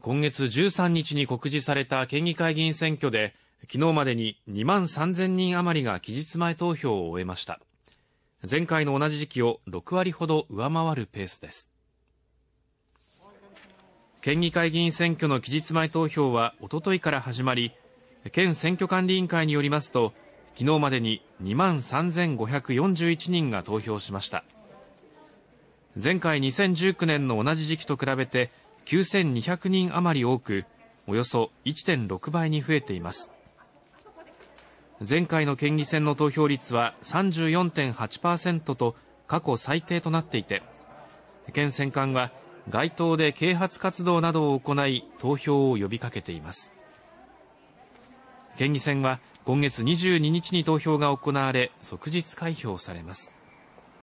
今月13日に告示された県議会議員選挙で昨日までに2万3000人余りが期日前投票を終えました前回の同じ時期を6割ほど上回るペースです県議会議員選挙の期日前投票はおとといから始まり県選挙管理委員会によりますと昨日までに2万3541人が投票しました前回2019年の同じ時期と比べて9200人余り多くおよそ1.6倍に増えています前回の県議選の投票率は34.8%と過去最低となっていて県選管は街頭で啓発活動などを行い投票を呼びかけています県議選は今月22日に投票が行われ即日開票されます